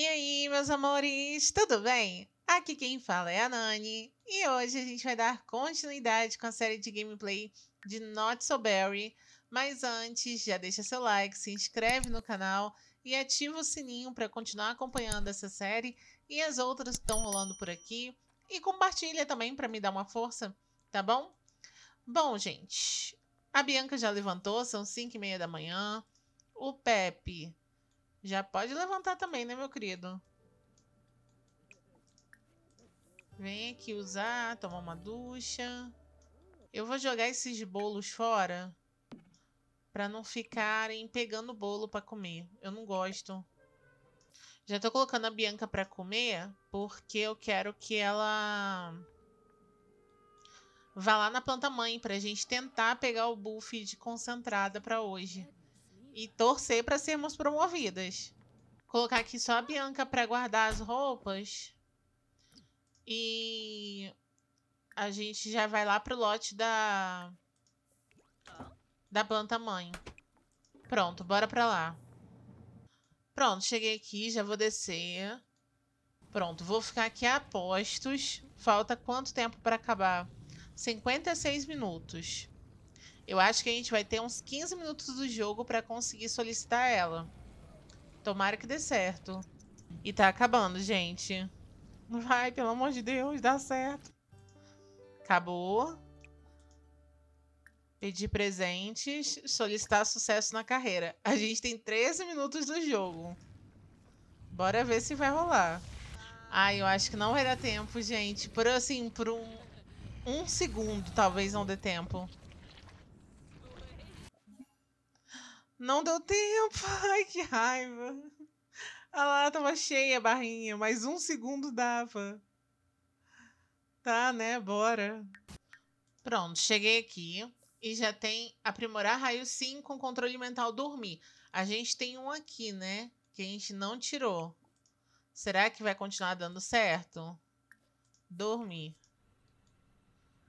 E aí, meus amores, tudo bem? Aqui quem fala é a Nani e hoje a gente vai dar continuidade com a série de gameplay de Not So Berry. Mas antes, já deixa seu like, se inscreve no canal e ativa o sininho para continuar acompanhando essa série e as outras que estão rolando por aqui. E compartilha também para me dar uma força, tá bom? Bom, gente, a Bianca já levantou, são 5 e meia da manhã. O Pepe já pode levantar também, né, meu querido? Vem aqui usar, tomar uma ducha. Eu vou jogar esses bolos fora para não ficarem pegando bolo para comer. Eu não gosto. Já tô colocando a Bianca para comer porque eu quero que ela vá lá na planta mãe pra gente tentar pegar o buff de concentrada para hoje e torcer para sermos promovidas. Colocar aqui só a Bianca para guardar as roupas. E a gente já vai lá pro lote da da planta mãe. Pronto, bora para lá. Pronto, cheguei aqui, já vou descer. Pronto, vou ficar aqui a postos. Falta quanto tempo para acabar? 56 minutos. Eu acho que a gente vai ter uns 15 minutos do jogo para conseguir solicitar ela. Tomara que dê certo. E tá acabando, gente. Vai, pelo amor de Deus, dá certo. Acabou. Pedir presentes, solicitar sucesso na carreira. A gente tem 13 minutos do jogo. Bora ver se vai rolar. Ai, eu acho que não vai dar tempo, gente. Por assim, por um, um segundo, talvez não dê tempo. Não deu tempo. Ai, que raiva. Olha lá tava cheia a barrinha, mas um segundo dava. Tá, né? Bora. Pronto, cheguei aqui e já tem aprimorar raio sim com controle mental dormir. A gente tem um aqui, né? Que a gente não tirou. Será que vai continuar dando certo? Dormir.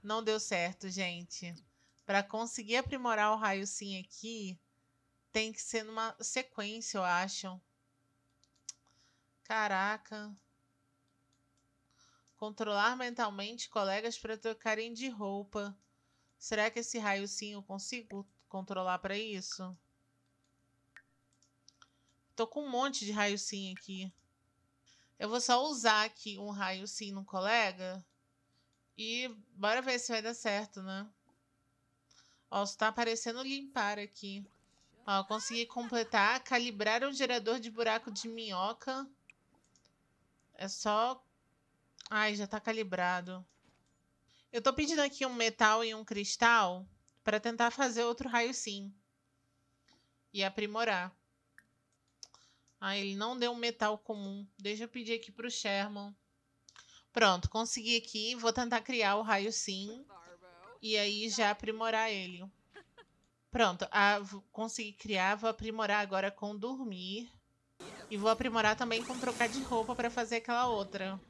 Não deu certo, gente. Para conseguir aprimorar o raio sim aqui, tem que ser numa sequência, eu acho. Caraca. Controlar mentalmente colegas para trocarem de roupa. Será que esse sim eu consigo controlar para isso? Tô com um monte de raio sim aqui. Eu vou só usar aqui um raio sim no colega. E bora ver se vai dar certo, né? Ó, só tá aparecendo limpar aqui. Ó, consegui completar. Calibrar um gerador de buraco de minhoca. É só... Ai, já tá calibrado. Eu tô pedindo aqui um metal e um cristal para tentar fazer outro raio sim. E aprimorar. Ah, ele não deu um metal comum. Deixa eu pedir aqui pro Sherman. Pronto, consegui aqui. Vou tentar criar o raio sim. E aí já aprimorar ele. Pronto, consegui criar, vou aprimorar agora com dormir. E vou aprimorar também com trocar de roupa para fazer aquela outra.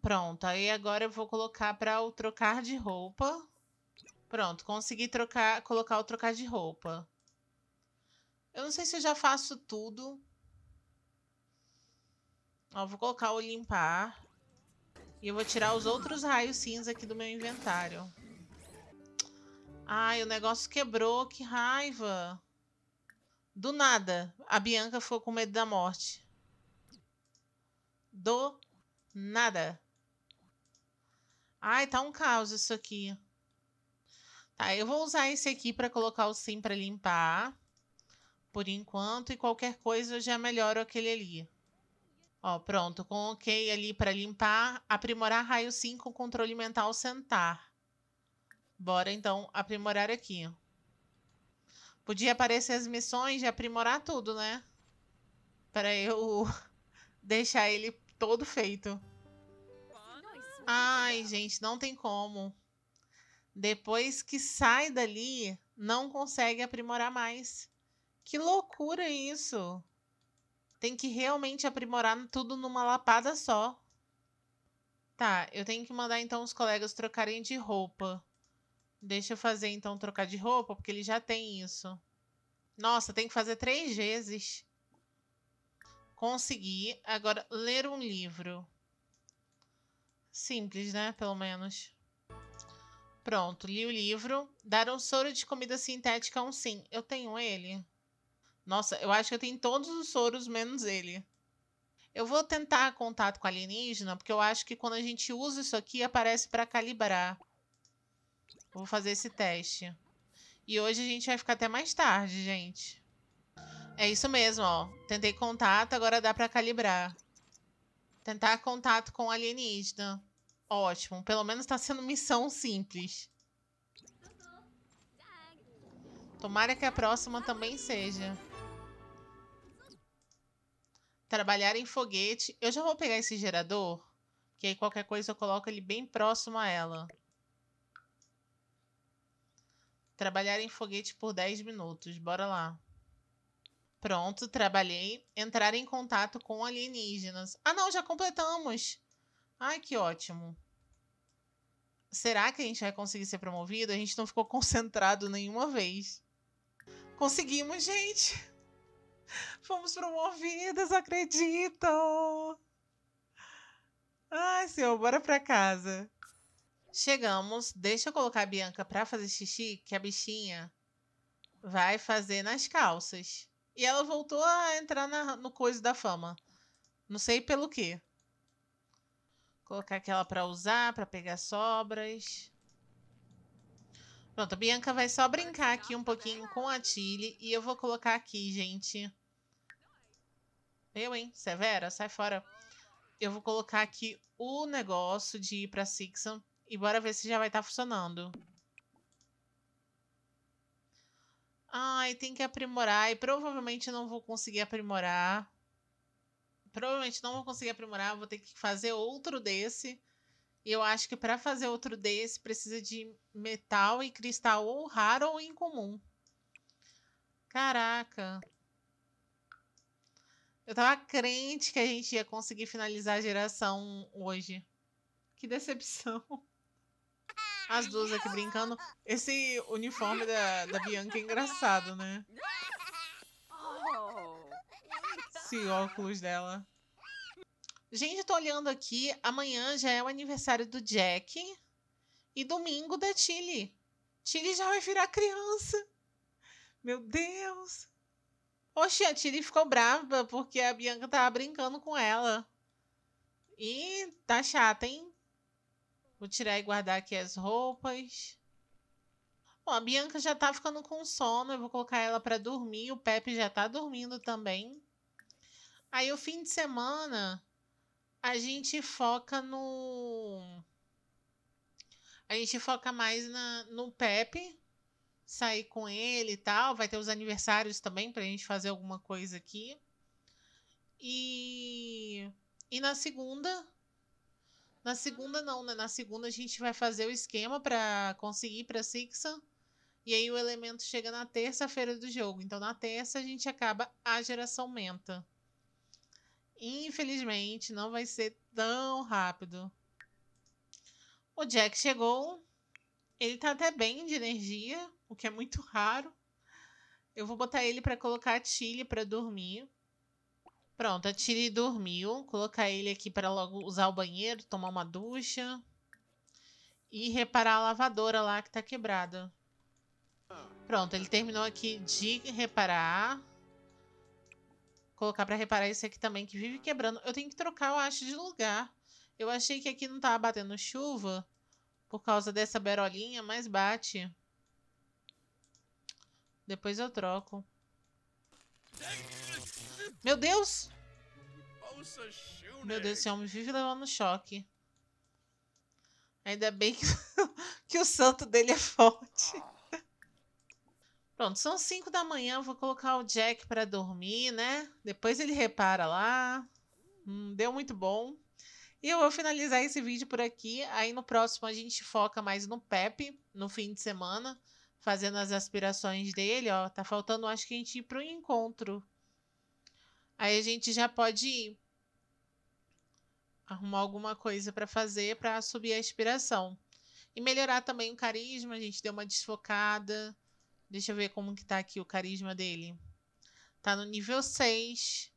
Pronto, aí agora eu vou colocar para o trocar de roupa. Pronto, consegui trocar, colocar o trocar de roupa. Eu não sei se eu já faço tudo. Ó, vou colocar o limpar. E eu vou tirar os outros raios cinza aqui do meu inventário. Ai, o negócio quebrou, que raiva. Do nada, a Bianca ficou com medo da morte. Do nada. Ai, tá um caos isso aqui. Tá, eu vou usar esse aqui para colocar o sim para limpar. Por enquanto, e qualquer coisa eu já melhoro aquele ali. Ó, pronto, com OK ali para limpar, aprimorar raio sim com controle mental sentar. Bora então aprimorar aqui. Podia aparecer as missões de aprimorar tudo, né? Para eu deixar ele todo feito. Ai, gente, não tem como. Depois que sai dali, não consegue aprimorar mais. Que loucura isso! Tem que realmente aprimorar tudo numa lapada só. Tá, eu tenho que mandar então os colegas trocarem de roupa. Deixa eu fazer então trocar de roupa, porque ele já tem isso. Nossa, tem que fazer três vezes. Consegui. Agora, ler um livro. Simples, né? Pelo menos. Pronto, li o livro. Dar um soro de comida sintética, é um sim. Eu tenho ele. Nossa, eu acho que eu tenho todos os soros, menos ele. Eu vou tentar contato com alienígena, porque eu acho que quando a gente usa isso aqui, aparece para calibrar. Vou fazer esse teste. E hoje a gente vai ficar até mais tarde, gente. É isso mesmo, ó. Tentei contato, agora dá pra calibrar. Tentar contato com alienígena. Ótimo. Pelo menos tá sendo missão simples. Tomara que a próxima também seja. Trabalhar em foguete. Eu já vou pegar esse gerador. Que aí qualquer coisa eu coloco ele bem próximo a ela. Trabalhar em foguete por 10 minutos. Bora lá. Pronto, trabalhei. Entrar em contato com alienígenas. Ah, não, já completamos. Ai, que ótimo. Será que a gente vai conseguir ser promovido? A gente não ficou concentrado nenhuma vez. Conseguimos, gente. Fomos promovidas, acredito. Ai, senhor, bora pra casa. Chegamos. Deixa eu colocar a Bianca pra fazer xixi, que a bichinha vai fazer nas calças. E ela voltou a entrar na, no coisa da fama. Não sei pelo quê. Colocar aquela pra usar, pra pegar sobras. Pronto, a Bianca vai só brincar aqui um pouquinho com a Tilly. E eu vou colocar aqui, gente. Eu, hein? Severa, sai fora. Eu vou colocar aqui o negócio de ir pra Sixon. E bora ver se já vai estar tá funcionando. Ai, tem que aprimorar. E provavelmente não vou conseguir aprimorar. Provavelmente não vou conseguir aprimorar. Vou ter que fazer outro desse. E eu acho que para fazer outro desse precisa de metal e cristal ou raro ou incomum. Caraca. Eu tava crente que a gente ia conseguir finalizar a geração hoje. Que decepção. as duas aqui brincando. Esse uniforme da, da Bianca é engraçado, né? Esse óculos dela. Gente, tô olhando aqui. Amanhã já é o aniversário do Jack. E domingo da Tilly. Tilly já vai virar criança. Meu Deus. Oxi, a Tilly ficou brava porque a Bianca tava brincando com ela. E tá chata, hein? Vou tirar e guardar aqui as roupas. Bom, a Bianca já tá ficando com sono. Eu vou colocar ela para dormir. O Pepe já tá dormindo também. Aí o fim de semana a gente foca no. A gente foca mais na, no Pepe, sair com ele e tal. Vai ter os aniversários também pra gente fazer alguma coisa aqui. E, e na segunda na segunda não, né? Na segunda a gente vai fazer o esquema para conseguir para Sixan. E aí o elemento chega na terça-feira do jogo. Então na terça a gente acaba a geração menta. Infelizmente não vai ser tão rápido. O Jack chegou. Ele tá até bem de energia, o que é muito raro. Eu vou botar ele para colocar a Tilly para dormir. Pronto, a Tiri dormiu. Colocar ele aqui para logo usar o banheiro, tomar uma ducha. E reparar a lavadora lá que tá quebrada. Pronto, ele terminou aqui de reparar. Colocar para reparar esse aqui também, que vive quebrando. Eu tenho que trocar, eu acho, de lugar. Eu achei que aqui não tava batendo chuva por causa dessa berolinha, mas bate. Depois eu troco. Meu Deus! Meu Deus, esse homem vive levando choque. Ainda bem que, que o santo dele é forte. Ah. Pronto, são 5 da manhã, vou colocar o Jack para dormir, né? Depois ele repara lá. Hum, deu muito bom. E eu vou finalizar esse vídeo por aqui. Aí no próximo a gente foca mais no Pepe, no fim de semana, fazendo as aspirações dele, ó. Tá faltando, acho que a gente ir pro encontro Aí a gente já pode ir arrumar alguma coisa para fazer para subir a inspiração. E melhorar também o carisma, a gente deu uma desfocada. Deixa eu ver como que tá aqui o carisma dele. Tá no nível 6,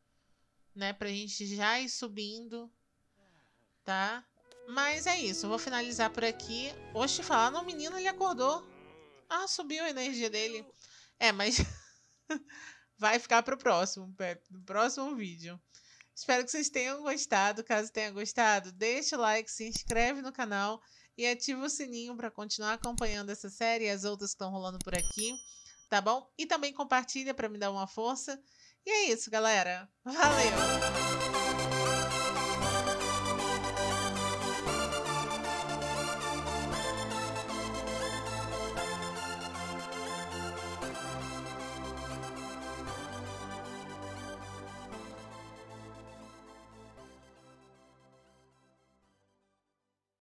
né, Para a gente já ir subindo, tá? Mas é isso, vou finalizar por aqui. Oxe, falar o menino, ele acordou. Ah, subiu a energia dele. É, mas vai ficar para o próximo, no próximo vídeo. Espero que vocês tenham gostado. Caso tenha gostado, deixa o like, se inscreve no canal e ativa o sininho para continuar acompanhando essa série e as outras que estão rolando por aqui, tá bom? E também compartilha para me dar uma força. E é isso, galera. Valeu!